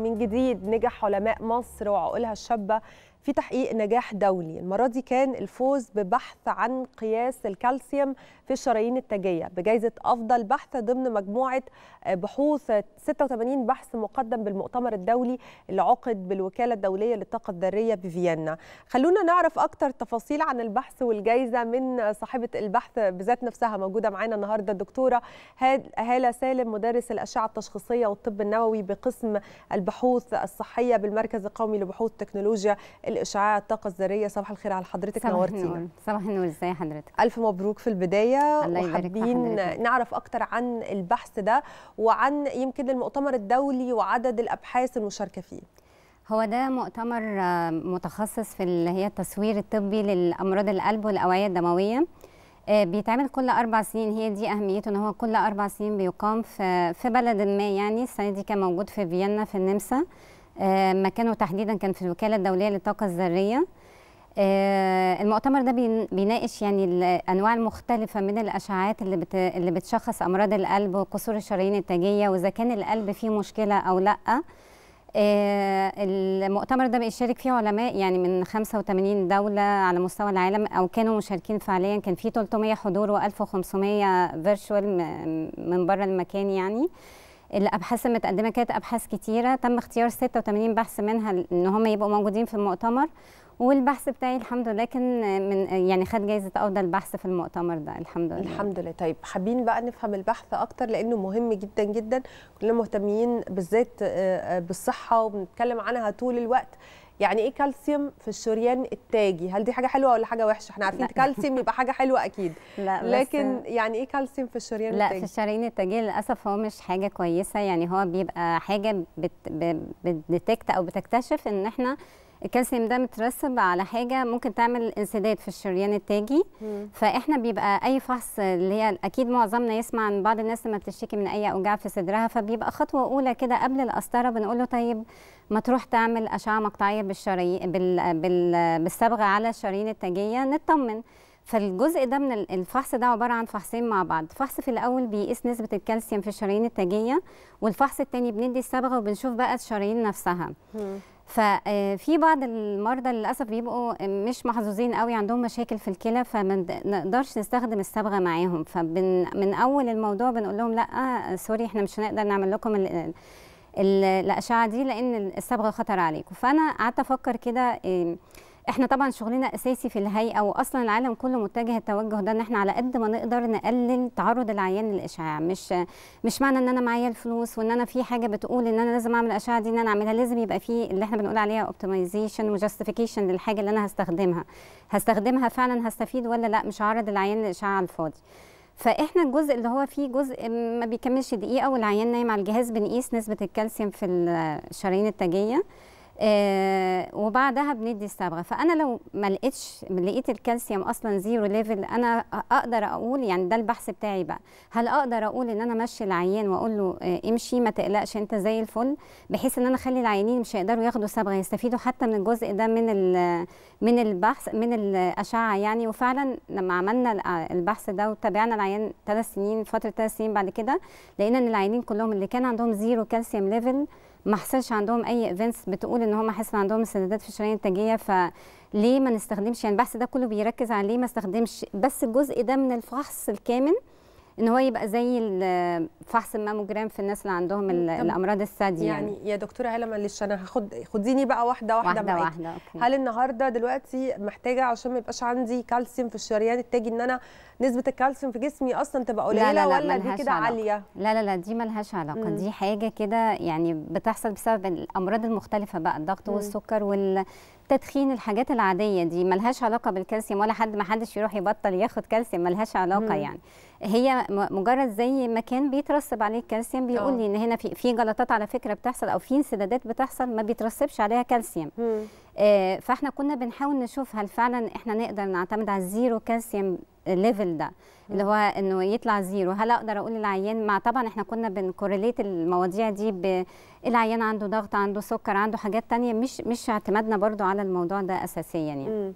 من جديد نجح علماء مصر وعقولها الشابة في تحقيق نجاح دولي المرة دي كان الفوز ببحث عن قياس الكالسيوم في الشرايين التاجية بجائزة أفضل بحث ضمن مجموعة آه، بحوث 86 بحث مقدم بالمؤتمر الدولي اللي عقد بالوكالة الدولية للطاقة الذرية بفيينا خلونا نعرف أكتر تفاصيل عن البحث والجائزة من صاحبة البحث بذات نفسها موجودة معانا النهاردة الدكتورة هالة سالم مدرس الأشعة التشخيصية والطب النووي بقسم البحوث الصحية بالمركز القومي لبحوث تكنولوجيا الاشعاع الطاقه الذريه صباح الخير على حضرتك نورتينا صباح النور ازي حضرتك الف مبروك في البدايه الله وحابين نعرف اكتر عن البحث ده وعن يمكن المؤتمر الدولي وعدد الابحاث المشاركه فيه هو ده مؤتمر آه، متخصص في اللي هي التصوير الطبي للامراض القلب والاوعيه الدمويه آه، بيتعمل كل اربع سنين هي دي اهميته ان هو كل اربع سنين بيقام في في بلد ما يعني السنه دي كان موجود في فيينا في النمسا آه، مكانه تحديدا كان في الوكاله الدوليه للطاقه الذريه آه، المؤتمر ده بيناقش يعني الانواع المختلفه من الاشعاعات اللي اللي بتشخص امراض القلب وقصور الشرايين التاجيه واذا كان القلب فيه مشكله او لا آه، المؤتمر ده بيشارك فيه علماء يعني من 85 دولة على مستوى العالم أو كانوا مشاركين فعليا كان فيه 300 حضور و1500 فيرشوال من بره المكان يعني الابحاث المتقدمه كانت ابحاث كتيره تم اختيار 86 بحث منها ان هم يبقوا موجودين في المؤتمر والبحث بتاعي الحمد لله كان من يعني خد جايزه افضل بحث في المؤتمر ده الحمد لله الحمد لله طيب حابين بقى نفهم البحث اكتر لانه مهم جدا جدا كلنا مهتمين بالذات آه، آه، بالصحه وبنتكلم عنها طول الوقت يعني ايه كالسيوم في الشريان التاجي هل دي حاجه حلوه ولا حاجه وحشه احنا عارفين كالسيوم يبقى حاجه حلوه اكيد لا لكن يعني ايه كالسيوم في الشريان لا التاجي لا في الشرايين التاجي للاسف هو مش حاجه كويسه يعني هو بيبقى حاجه بتكت او بتكتشف ان احنا الكالسيوم ده مترسب على حاجه ممكن تعمل انسداد في الشريان التاجي مم. فاحنا بيبقى اي فحص اللي هي اكيد معظمنا يسمع عن بعض الناس لما بتشتكي من اي اوجاع في صدرها فبيبقى خطوه اولى كده قبل القسطره بنقول له طيب ما تروح تعمل اشعه مقطعيه بالشرايين بال... بال... بالصبغه على الشرايين التاجيه نطمن فالجزء ده من الفحص ده عباره عن فحصين مع بعض فحص في الاول بيقيس نسبه الكالسيوم في الشرايين التاجيه والفحص الثاني بندي الصبغه وبنشوف بقى الشرايين نفسها مم. ففي آه، بعض المرضى للاسف بيبقوا مش محظوظين قوي عندهم مشاكل في الكلى فما نقدرش نستخدم الصبغه معاهم فمن اول الموضوع بنقول لهم لا سوري احنا مش هنقدر نعمل لكم الاشعه دي لان الصبغه خطر عليكم فانا قعدت افكر كده احنا طبعا شغلنا اساسي في الهيئه واصلا العالم كله متجه التوجه ده ان احنا على قد ما نقدر نقلل تعرض العيان للاشعاع مش مش معنى ان انا معايا الفلوس وان انا في حاجه بتقول ان انا لازم اعمل الاشعه دي ان انا اعملها لازم يبقى في اللي احنا بنقول عليها اوبتمايزيشن وجاستيفيكيشن للحاجه اللي انا هستخدمها هستخدمها فعلا هستفيد ولا لا مش هعرض العيان للاشعاع على الفاضي فاحنا الجزء اللي هو فيه جزء ما بيكملش دقيقه والعيان نايم على الجهاز بنقيس نسبه الكالسيوم في الشرايين التاجيه آه، وبعدها بندي الصبغه فانا لو ما لقيتش لقيت الكالسيوم اصلا زيرو ليفل انا اقدر اقول يعني ده البحث بتاعي بقى هل اقدر اقول ان انا امشي العيان واقول له آه، امشي ما تقلقش انت زي الفل بحيث ان انا اخلي العيانين مش هيقدروا ياخدوا صبغه يستفيدوا حتى من الجزء ده من من البحث من الاشعه يعني وفعلا لما عملنا آه، البحث ده وتابعنا العيان ثلاث سنين فتره ثلاث سنين بعد كده لقينا ان العيانين كلهم اللي كان عندهم زيرو كالسيوم ليفل ما حصلش عندهم اي ايفنتس بتقول ان هم حصل عندهم انسدادات في الشرايين التاجيه فليه ما نستخدمش يعني البحث ده كله بيركز على ليه ما استخدمش بس الجزء ده من الفحص الكامل ان هو يبقى زي فحص الماموجرام في الناس اللي عندهم الامراض الثدي يعني, يعني يا دكتوره هاله معلش انا هاخد خديني بقى واحده واحده واحده واحده أوكي. هل النهارده دلوقتي محتاجه عشان ما يبقاش عندي كالسيوم في الشريان التاجي ان انا نسبه الكالسيوم في جسمي اصلا تبقى قليله لا لا لا ولا دي كده عاليه لا لا لا دي ملهاش علاقه مم. دي حاجه كده يعني بتحصل بسبب الامراض المختلفه بقى الضغط والسكر وال التدخين الحاجات العاديه دي ملهاش علاقه بالكالسيوم ولا حد ما حدش يروح يبطل ياخد كالسيوم ملهاش علاقه مم. يعني هي مجرد زي مكان بيترسب عليه الكالسيوم بيقول آه. لي ان هنا في في جلطات على فكره بتحصل او في انسدادات بتحصل ما بيترسبش عليها كالسيوم آه فاحنا كنا بنحاول نشوف هل فعلا احنا نقدر نعتمد على الزيرو كالسيوم الليفل ده اللي هو انه يطلع زيرو هل اقدر اقول للعيان مع طبعا احنا كنا بنكورليت المواضيع دي ب العيان عنده ضغط عنده سكر عنده حاجات تانية مش مش اعتمادنا برضو على الموضوع ده اساسيا يعني مم.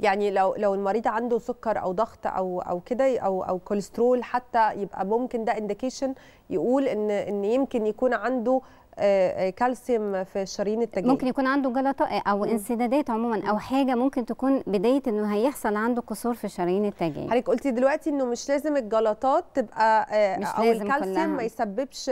يعني لو لو المريض عنده سكر او ضغط او او كده او او كوليسترول حتى يبقى ممكن ده انديكيشن يقول ان ان يمكن يكون عنده كالسيوم في الشرايين التاجيه ممكن يكون عنده جلطه او انسدادات عموما او حاجه ممكن تكون بدايه انه هيحصل عنده قصور في الشرايين التاجيه حضرتك قلتي دلوقتي انه مش لازم الجلطات تبقى آه، مش او لازم الكالسيوم ما يسببش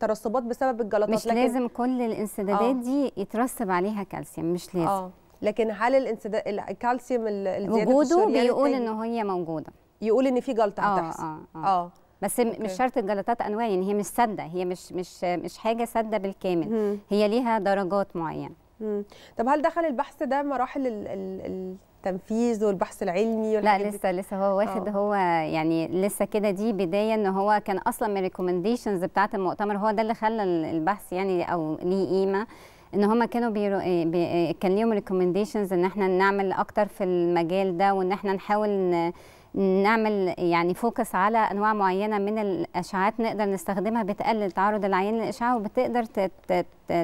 ترسبات بسبب الجلطات مش لكن لازم كل الانسدادات آه. دي يترسب عليها كالسيوم مش لازم آه. لكن هل الانسداد الكالسيوم الزياده وجوده بيقول ان هي موجوده يقول ان في جلطه آه، هتحصل اه اه, آه. بس أوكي. مش شرط الجلطات انواع يعني هي مش ساده هي مش مش مش حاجه ساده بالكامل مم. هي ليها درجات معينه طب هل دخل البحث ده مراحل ال ال التنفيذ والبحث العلمي لا لسه لسه هو واخد أوه. هو يعني لسه كده دي بدايه ان هو كان اصلا من الريكومنديشنز بتاعه المؤتمر هو ده اللي خلى البحث يعني او ليه قيمه ان هم كانوا بيرو... آه، بي... آه، كان ليهم ريكومنديشنز ان احنا نعمل اكتر في المجال ده وان احنا نحاول ن... نعمل يعني فوكس على انواع معينه من الاشعاعات نقدر نستخدمها بتقلل تعرض العيان للاشعه وبتقدر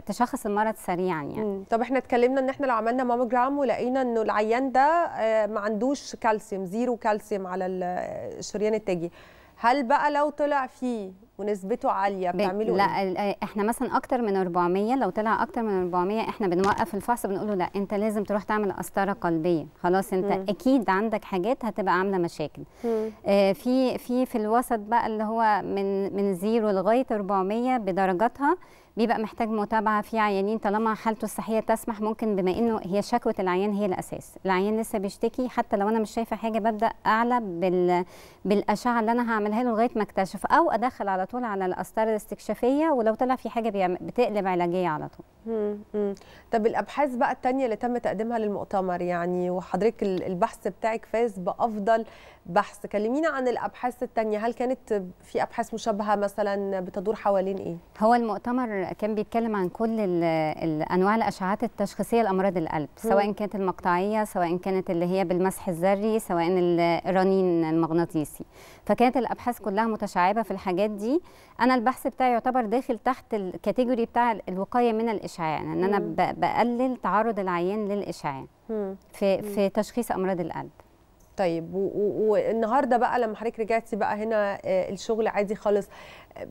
تشخص المرض سريعا يعني طب احنا اتكلمنا ان احنا لو عملنا ماموجرام ولقينا انه العيان ده آه، ما عندوش كالسيوم زيرو كالسيوم على الشريان التاجي هل بقى لو طلع فيه ونسبته عاليه بتعملوا لا إيه؟ آه، احنا مثلا اكتر من 400 لو طلع اكتر من 400 احنا بنوقف الفحص بنقول له لا انت لازم تروح تعمل قسطره قلبيه خلاص انت مم. اكيد عندك حاجات هتبقى عامله مشاكل آه في في في الوسط بقى اللي هو من من زيرو لغايه 400 بدرجاتها بيبقى محتاج متابعه في عيانين طالما حالته الصحيه تسمح ممكن بما انه هي شكوى العيان هي الاساس العيان لسه بيشتكي حتى لو انا مش شايفه حاجه ببدا اعلى بال بالاشعه اللي انا هعملها له لغايه ما اكتشف او ادخل على طول على الاستار الاستكشافيه ولو طلع في حاجه بيعمل... بتقلب علاجيه على طول طب الابحاث بقى الثانيه اللي تم تقديمها للمؤتمر يعني وحضرتك البحث بتاعك فاز بافضل بحث كلمينا عن الابحاث الثانيه هل كانت في ابحاث مشابهه مثلا بتدور حوالين ايه هو المؤتمر كان بيتكلم عن كل انواع الاشعاعات التشخيصيه لامراض القلب سواء كانت المقطعيه سواء كانت اللي هي بالمسح الذري سواء الرنين المغناطيسي فكانت الابحاث كلها متشعبه في الحاجات دي انا البحث بتاعي يعتبر داخل تحت الكاتيجوري بتاع الوقايه من الاشعاع يعني ان انا بقلل تعرض العيان للاشعاع في في تشخيص امراض القلب طيب والنهارده بقى لما حضرتك رجعتي بقى هنا آه، الشغل عادي خالص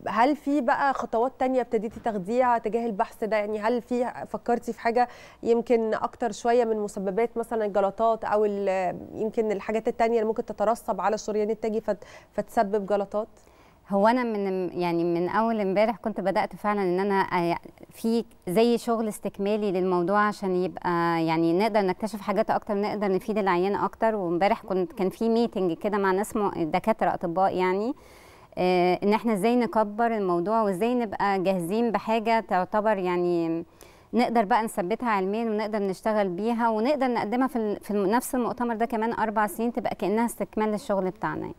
هل في بقى خطوات تانية ابتديتي تاخديها تجاه البحث ده يعني هل في فكرتي في حاجه يمكن اكتر شويه من مسببات مثلا الجلطات او يمكن الحاجات التانية اللي ممكن تترسب على الشريان التاجي فت فتسبب جلطات؟ هو انا من يعني من اول امبارح كنت بدات فعلا ان انا في زي شغل استكمالي للموضوع عشان يبقى يعني نقدر نكتشف حاجات اكتر نقدر نفيد العيان اكتر وامبارح كنت كان في ميتنج كده مع ناس دكاتره اطباء يعني آه، ان احنا ازاي نكبر الموضوع وازاي نبقى جاهزين بحاجه تعتبر يعني نقدر بقى نثبتها علميا ونقدر نشتغل بيها ونقدر نقدمها في, في نفس المؤتمر ده كمان اربع سنين تبقى كانها استكمال للشغل بتاعنا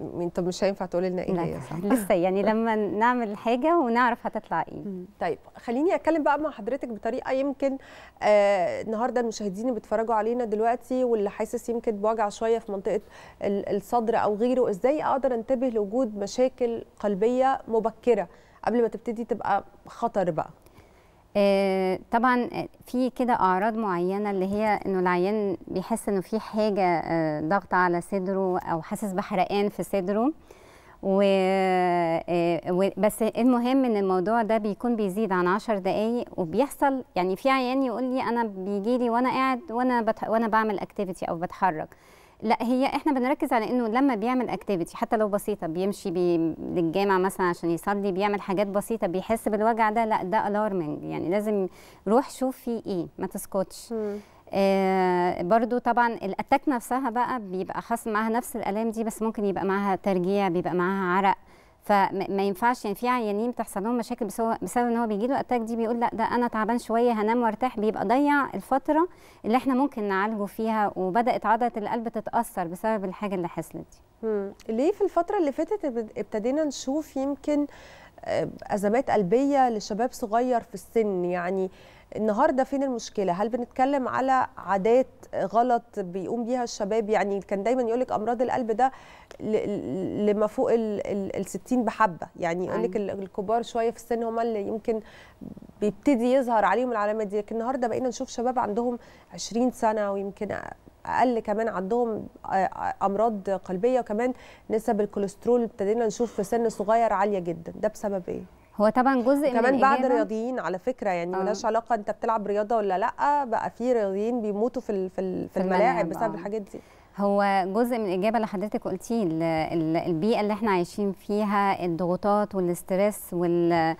انت مش هينفع تقول لنا ايه صح؟ لسه يعني لما نعمل حاجه ونعرف هتطلع ايه طيب خليني اتكلم بقى مع حضرتك بطريقه يمكن آه النهارده المشاهدين اللي بيتفرجوا علينا دلوقتي واللي حاسس يمكن بوجع شويه في منطقه الصدر او غيره ازاي اقدر انتبه لوجود مشاكل قلبيه مبكره قبل ما تبتدي تبقى خطر بقى آه، طبعا آه، في كده اعراض معينه اللي هي انه العيان بيحس انه في حاجه آه، ضغط على صدره او حاسس بحرقان في صدره و بس المهم ان الموضوع ده بيكون بيزيد عن 10 دقايق وبيحصل يعني في عيان يقول لي انا بيجي لي وانا قاعد وانا بت... وانا بعمل اكتيفيتي او بتحرك لا هي احنا بنركز على انه لما بيعمل اكتيفيتي حتى لو بسيطه بيمشي بي للجامع مثلا عشان يصلي بيعمل حاجات بسيطه بيحس بالوجع ده لا ده الارمنج يعني لازم روح شوف في ايه ما تسكتش آه برضو طبعا الاتاك نفسها بقى بيبقى خاص معاها نفس الالام دي بس ممكن يبقى معاها ترجيع بيبقى معاها عرق فما ينفعش يعني في عيانين بتحصل لهم مشاكل بسبب ان هو بيجي له اتاك دي بيقول لا ده انا تعبان شويه هنام وارتاح بيبقى ضيع الفتره اللي احنا ممكن نعالجه فيها وبدات عضله القلب تتاثر بسبب الحاجه اللي حصلت دي. ليه في الفتره اللي فاتت ابتدينا نشوف يمكن آه، ازمات قلبيه لشباب صغير في السن يعني النهارده فين المشكله هل بنتكلم على عادات غلط بيقوم بيها الشباب يعني كان دايما يقول لك امراض القلب ده لما فوق ال 60 بحبه يعني يقول لك أيوة. الكبار شويه في السن هم اللي يمكن بيبتدي يظهر عليهم العلامه دي لكن النهارده بقينا نشوف شباب عندهم 20 سنه ويمكن اقل كمان عندهم آه، آه، امراض قلبيه وكمان نسب الكوليسترول ابتدينا نشوف في سن صغير عاليه جدا ده بسبب ايه هو طبعا جزء من كمان بعد الرياضيين على فكره يعني آه. ملهاش علاقه انت بتلعب رياضه ولا لا بقى في رياضيين بيموتوا في في, في الملاعب آه. بسبب آه. الحاجات دي هو جزء من الاجابه اللي حضرتك قلتيه البيئه اللي احنا عايشين فيها الضغوطات والاسترس وال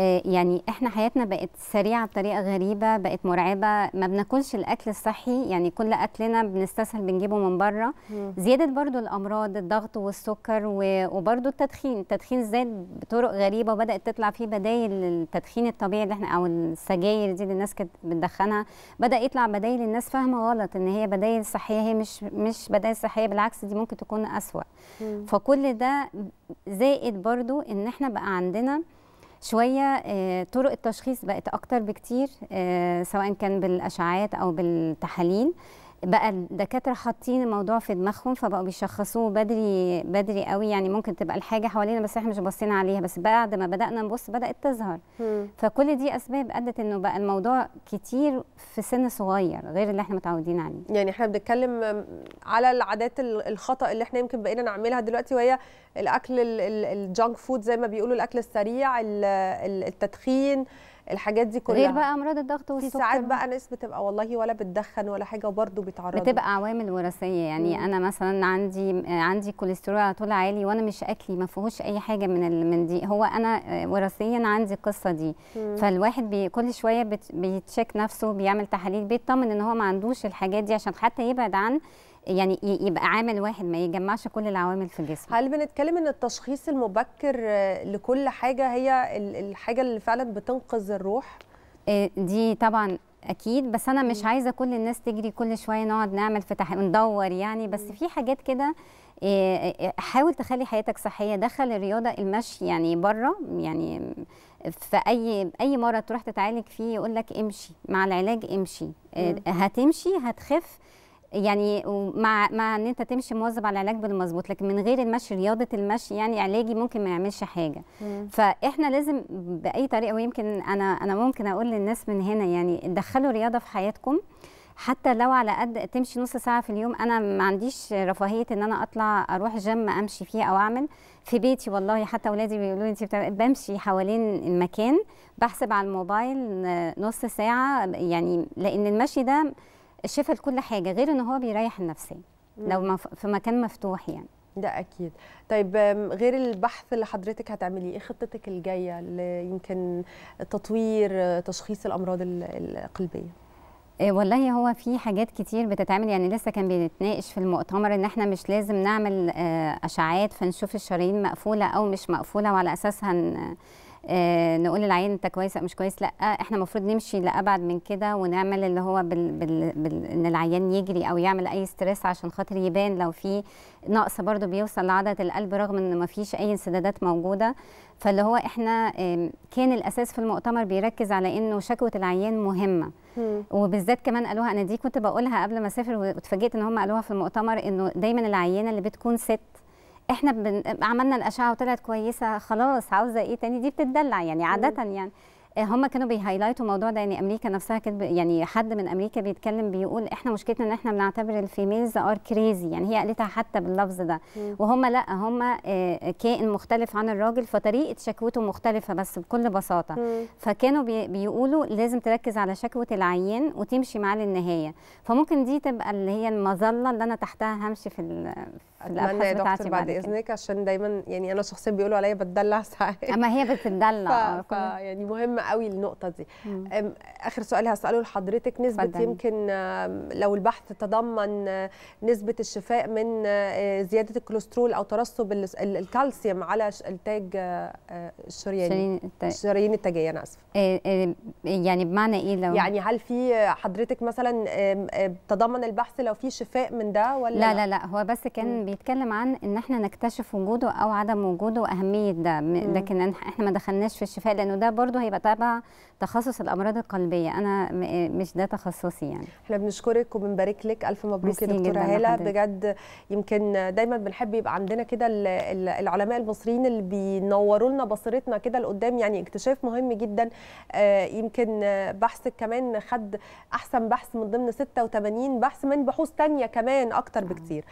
آه، يعني احنا حياتنا بقت سريعه بطريقه غريبه بقت مرعبه ما بناكلش الاكل الصحي يعني كل اكلنا بنستسهل بنجيبه من بره زياده برضو الامراض الضغط والسكر وبرضو التدخين التدخين زاد بطرق غريبه وبدات تطلع فيه بدايل التدخين الطبيعي اللي احنا او السجاير دي اللي الناس كانت بتدخنها بدا يطلع بدايل الناس فاهمه غلط ان هي بدايل صحيه هي مش مش بدايل صحيه بالعكس دي ممكن تكون اسوا فكل ده زائد برضو ان احنا بقى عندنا شويه آه، طرق التشخيص بقت اكتر بكتير آه، سواء كان بالاشعاعات او بالتحاليل بقى الدكاتره حاطين الموضوع في دماغهم فبقوا بيشخصوه بدري بدري قوي يعني ممكن تبقى الحاجه حوالينا بس احنا مش باصين عليها بس بعد ما بدانا نبص بدات تظهر فكل دي اسباب ادت انه بقى الموضوع كتير في سن صغير غير اللي احنا متعودين عليه يعني احنا بنتكلم على العادات الخطا اللي احنا يمكن بقينا نعملها دلوقتي وهي الاكل الجانك فود زي ما بيقولوا الاكل السريع التدخين الحاجات دي كلها غير بقى امراض الضغط والسكر في ساعات بقى ناس بتبقى والله ولا بتدخن ولا حاجه وبرده بيتعرضوا بتبقى عوامل وراثيه يعني مم. انا مثلا عندي عندي كوليسترول على طول عالي وانا مش اكلي ما فيهوش اي حاجه من من دي هو انا وراثيا عندي القصه دي مم. فالواحد بي كل شويه بيتشيك نفسه بيعمل تحاليل بيطمن ان هو ما عندوش الحاجات دي عشان حتى يبعد عن يعني يبقى عامل واحد ما يجمعش كل العوامل في الجسم هل بنتكلم ان التشخيص المبكر آه، لكل حاجه هي الحاجه اللي فعلا بتنقذ الروح آه، دي طبعا اكيد بس انا مش عايزه كل الناس تجري كل شويه نقعد نعمل في تح... ندور يعني بس في حاجات كده آه، حاول تخلي حياتك صحيه دخل الرياضه المشي يعني بره يعني في اي اي مرض تروح تتعالج فيه يقول لك امشي مع العلاج امشي هتمشي هتخف يعني مع مع ان انت تمشي مواظب على العلاج بالمظبوط لكن من غير المشي رياضه المشي يعني علاجي ممكن ما يعملش حاجه مم. فاحنا لازم باي طريقه ويمكن انا انا ممكن اقول للناس من هنا يعني دخلوا رياضه في حياتكم حتى لو على قد تمشي نص ساعه في اليوم انا ما عنديش رفاهيه ان انا اطلع اروح جيم امشي فيه او اعمل في بيتي والله حتى اولادي بيقولوا لي انت بمشي حوالين المكان بحسب على الموبايل نص ساعه يعني لان المشي ده الشفاء لكل حاجه غير ان هو بيريح النفسيه لو في مكان مفتوح يعني ده اكيد طيب غير البحث اللي حضرتك هتعمليه ايه خطتك الجايه يمكن تطوير آه، تشخيص الامراض القلبيه آه، والله هو في حاجات كتير بتتعمل يعني لسه كان بنتناقش في المؤتمر ان احنا مش لازم نعمل آه، اشعاعات فنشوف الشرايين مقفوله او مش مقفوله وعلى اساسها آه، نقول للعيان انت كويس مش كويس لا احنا المفروض نمشي لابعد من كده ونعمل اللي هو بال... بال... بال... ان العيان يجري او يعمل اي ستريس عشان خاطر يبان لو في نقص برضو بيوصل لعضله القلب رغم ان ما فيش اي انسدادات موجوده فاللي هو احنا كان الاساس في المؤتمر بيركز على انه شكوى العيان مهمه وبالذات كمان قالوها انا دي كنت بقولها قبل ما اسافر واتفاجئت ان هم قالوها في المؤتمر انه دايما العيانه اللي بتكون ست احنا بن... عملنا الاشعه وطلعت كويسه خلاص عاوزه ايه تاني دي بتدلع يعني عاده يعني آه، هم كانوا بيهايلايتوا الموضوع ده ان يعني امريكا نفسها كانت يعني حد من امريكا بيتكلم بيقول احنا مشكلتنا ان احنا بنعتبر الفيميلز ار كريزي يعني هي قالتها حتى باللفظ ده وهم لا هم آه، آه، كائن مختلف عن الراجل فطريقه شكوته مختلفه بس بكل بساطه مم. فكانوا بيقولوا لازم تركز على شكوه العيان وتمشي معاه للنهايه فممكن دي تبقى اللي هي المظله اللي انا تحتها همشي في اتمنى يا دكتور بعد اذنك عشان دايما يعني انا شخصيا بيقولوا عليا بتدلع ساعات اما هي بتدلع ف... ف... يعني مهم مهمه قوي النقطه دي مم. اخر سؤال هساله لحضرتك نسبه فدني. يمكن لو البحث تضمن آه، نسبه الشفاء من آه، زياده الكوليسترول او ترسب الكالسيوم على التاج آه، الشرياني الشرايين التاجيه انا اسفه يعني بمعنى ايه لو يعني هل في حضرتك مثلا تضمن البحث لو في شفاء من ده ولا لا لا لا هو بس كان م. بيتكلم عن ان احنا نكتشف وجوده او عدم وجوده واهميه ده لكن احنا ما دخلناش في الشفاء لانه ده برضه هيبقى 爸吧。تخصص الامراض القلبيه انا مش ده تخصصي يعني احنا بنشكرك وبنبارك لك الف مبروك يا دكتوره هاله بجد يمكن دايما بنحب يبقى عندنا كده العلماء المصريين اللي بينوروا لنا بصيرتنا كده لقدام يعني اكتشاف مهم جدا آه، يمكن بحثك كمان خد احسن بحث من ضمن 86 بحث من بحوث ثانيه كمان اكتر آه. بكتير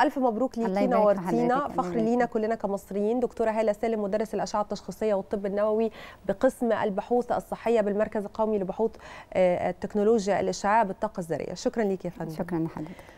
الف مبروك ليكي نورتينا فخر لينا كلنا كمصريين دكتوره هاله سالم مدرس الاشعه التشخيصيه والطب النووي بقسم البحوث الصحيه الصحيه بالمركز القومي لبحوث آه، التكنولوجيا الاشعاع بالطاقه الذريه شكرا ليك يا فندم شكرا لحضرتك